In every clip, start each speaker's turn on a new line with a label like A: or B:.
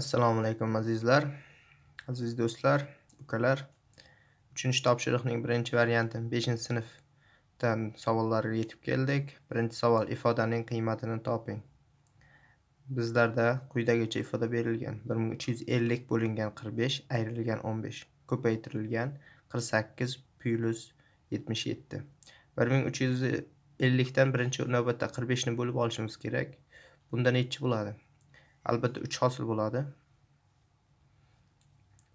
A: assalomu alaykum azizlar aziz do'stlar ukalar uchinchi topshiriqning birinchi varianti beshinchi sinfdan savollarga yetib keldik birinchi savol ifodaning qiymatini toping bizlarda quyidagicha ifoda berilgan bir ming uch yuz ellik bo'lingan qirq besh ayrilgan o'n besh ko'paytirilgan qirq sakkiz plyus yetmish yetti bir ming uch yuz ellikdan birinchi navbatda qirq beshni bo'lib olishimiz kerak bunda nechi bo'ladi albatta 3 hosil bo'ladi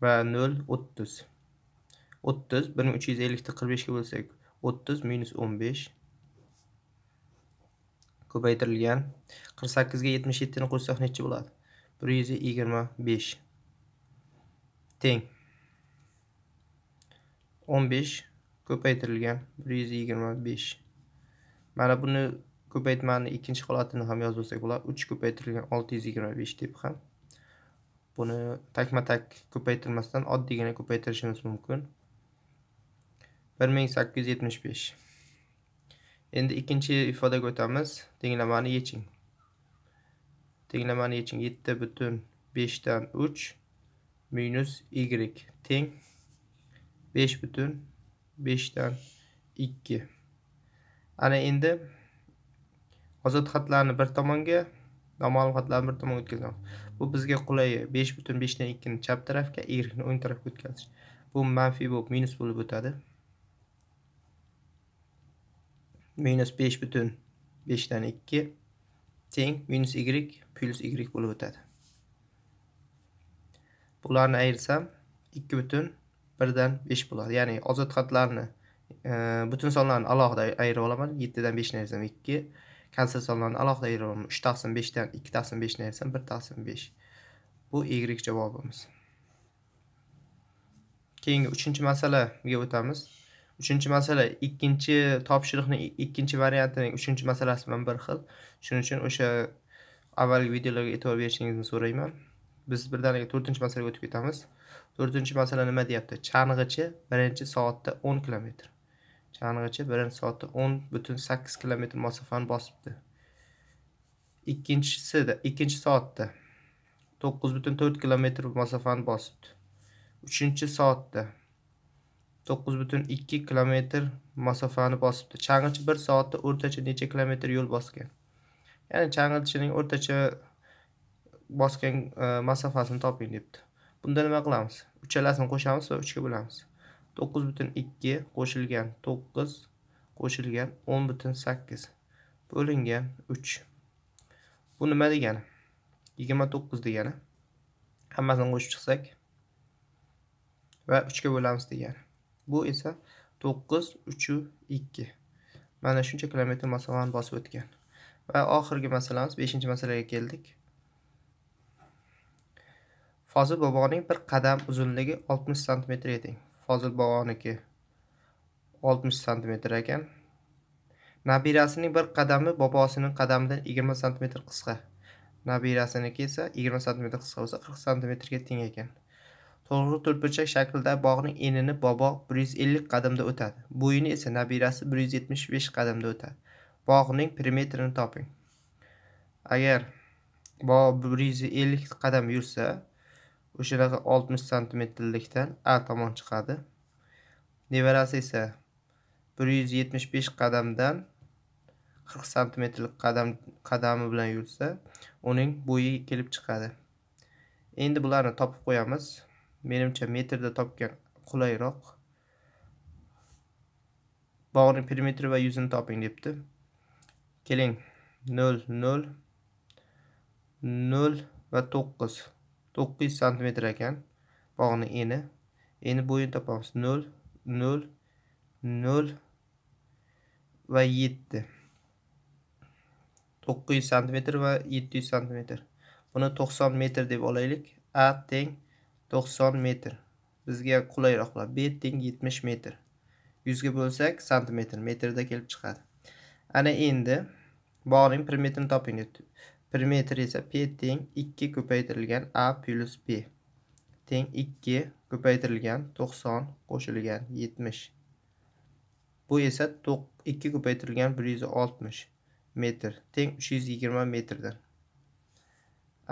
A: va 0 30 30 birni 350 ni 45 ga bo'lsak 30 minus 15 ko'paytirilgan 48 ga 77 ni qo'shsak necha bo'ladi 125 teng 15 ko'paytirilgan 125 mana buni ko'paytmani ikkinchi holatini ham yozib bo'lsak 3 ko'paytirilgan 625 deb ham buni takma tak ko'paytirmasdan oddiygina ko'paytirishimiz mumkin 1875 endi ikkinchi ifodaga o'tamiz tenglamani yeching tenglamani yeching 7 butun 5 dan 3 minus y teng 5 butun 5 dan 2 ana endi ozod xatlarni bir tomonga noma'lum xatlarni bir tomonga o'tkazamiz bu bizga qulay besh butun beshdan ikkini chap tarafga y ni o'ng tarafga o'tkazish bu manfiy bo'lib minus bo'lib o'tadi minus besh butun beshdan ikki teng minus y plyus y bo'lib o'tadi bularni ayirsam ikki butun birdan besh bo'ladi ya'ni ozod xatlarni e, butun sonlarni alohida ayirib olaman yettidan beshni ayirsam ikki kansir sonlarini alohida ayiramiz 3 taqsim 5'den 2 taqsim beshni aytsam 1 taqsim 5. bu y javobimiz keyingi uchinchi masalaga o'tamiz uchinchi masala 2 topshiriqni ikkinchi variantining uchinchi masalasi bilan bir xil shuning uchun o'sha avvalgi videolarga e'tibor berishingizni so'rayman biz birdaniga to'rtinchi masalaga o'tib ketamiz to'rtinchi masala nima deyapti chang'ichi birinchi soatda 10 kilometr Chang'ichi birinchi soatda 10 butun 8 kilometr masofani bosibdi. Ikkinchisida ikkinchi soatda 9 butun 4 kilometr masofani bosibdi. Uchinchi soatda 9 butun 2 kilometr masofani bosibdi. Chang'ichi bir soatda o'rtacha necha kilometr yo'l bosgan? Ya'ni chang'ichining o'rtacha bosgan e, masofasini toping debdi. Bunda nima qilamiz? Uchalasini qo'shamiz va 3 ga bo'lamiz. 9 bütün 2 koşulgen 9 koşulgen 10 bütün 8 bölüngen 3 bu nöme degeni 29 degeni hamasını koşu çıksak ve 3 ke bölümüz degeni bu ise 9 3 2 bana şunca kilometre masalarını basıp ötgen ve ahirge masalarımız 5. masalaya geldik Fazıl babanın bir kadem uzunluğu 60 cm edin. fozil bog'oniki 60 cm ekan nabirasining bir qadami bobosining qadamidan 20 cm qisqa nabirasiniki esa 20 cm qisqa bo'lsa 40 cm ga teng ekan to'g'ri to'rtburchak shaklda bog'ning enini bobo 150 qadamda o'tadi bo'yini esa nabirasi 175 qadamda o'tadi bog'ning perimetrini toping agar bobo 150 qadam yursa o'shanaqa oltmish santimetrlikdan a tomon chiqadi nevarasi esa bir yuz yetmish besh qadamdan qirq santimetrlik qadam qadami bilan yursa uning bo'yi kelib chiqadi endi bularni topib qo'yamiz menimcha metrda topgan qulayroq bog'ning perimetri va yuzini toping debdi keling nol nol nol va to'qqiz 9 cm ekan Bog'ning eni. Eni bo'yini topamiz. 0 0 0 va 7. 900 cm va 700 cm. Buni 90 metr deb olaylik. A teng 90 metr. Bizga qulayroq bo'ladi. B teng 70 metr. 100 ga bo'lsak, santimetr metrda kelib chiqadi. Ana endi bog'ning perimetrini toping. Perimetr esa P teng 2 ko'paytirilgan A plus B teng 2 ko'paytirilgan 90 qo'shilgan 70. Bu esa 2 ko'paytirilgan 160 metr teng 320 metrdan.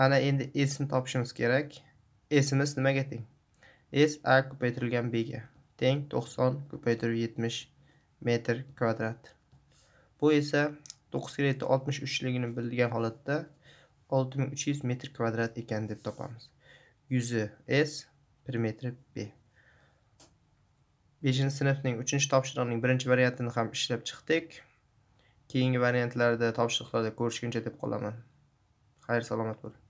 A: Ana endi S ni topishimiz kerak. S'imiz nimaga teng? S A ko'paytirilgan B ga teng 90 ko'paytirib 70 metr kvadrat. Bu esa 9 skeleti 63 ligini bildirgan holatda 6300 metr kvadrat ekan deb topamiz. Yuzi S, perimetri B. 5-sinfning 3-topshiriqning 1-variantini ham ishlab chiqdik. Keyingi variantlarda topshiriqlarda ko'rishguncha deb qolaman. Xayr salomat bo'ling.